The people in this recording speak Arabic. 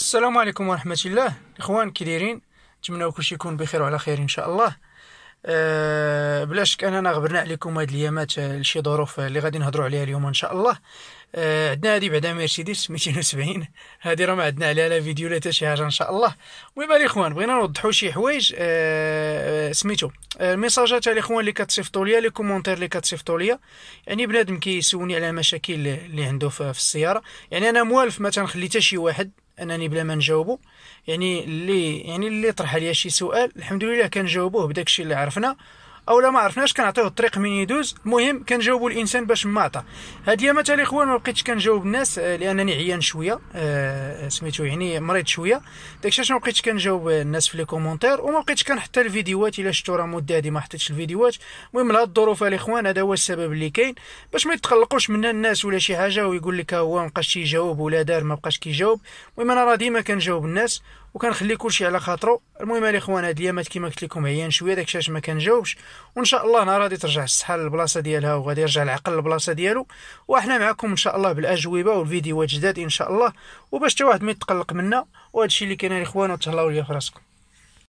السلام عليكم ورحمة الله إخوان كديرين دايرين نتمنى كلشي يكون بخير وعلى خير إن شاء الله أه بلا شك أننا غبرنا عليكم هاد الأيامات آه، لشي ظروف آه، اللي غادي نهضروا عليها اليوم إن شاء الله أه عندنا هادي بعدا مرسيدس 270 هادي راه ما عندنا عليها لا فيديو لا تا شي حاجة إن شاء الله المهم الإخوان بغينا نوضحوا شي حوايج أه, آه، سميتو الميساجات الإخوان اللي كتصيفطوا ليا لي كومونتير اللي كتصيفطوا ليا يعني بنادم كيسولني على مشاكل اللي عنده في السيارة يعني أنا موالف ما تنخلي حتى شي واحد انني بلا ما نجاوبو يعني اللي يعني اللي طرح عليا شي سؤال الحمد لله كنجاوبوه بداكشي اللي عرفنا او لا ما عرفناش كنعطيوه الطريق من يدوز المهم كنجاوبوا الانسان باش معطى هذه مثلا اخوان ما بقيتش كنجاوب الناس آه، لانني عيان شويه آه سميتو يعني مريض شويه داكشي علاش ما بقيتش كنجاوب الناس في لي كومونتير وما بقيتش كنحط الفيديوهات الا شفتوا راه مده هادي ما حطيتش الفيديوهات المهم لهاد الظروف الاخوان هذا هو السبب اللي كاين باش ما يتقلقوش منا الناس ولا شي حاجه ويقول لك هو ما بقاش تيجاوب ولا دار ما بقاش كيجاوب المهم انا راه ديما كنجاوب الناس وكنخلي كلشي على خاطرو المهم الاخوان هاد اليامات كما قلت لكم عيان شويه داكشي علاش ما كنجاوبش وان شاء الله نهار غادي ترجع الصحه للبلاصه ديالها وغادي يرجع العقل للبلاصه ديالو وحنا معكم ان شاء الله بالاجوبه والفيديوهات جداد ان شاء الله وباش حتى واحد ما يتقلق منا وهادشي اللي كاين الاخوان وتهلاو ليا في راسكم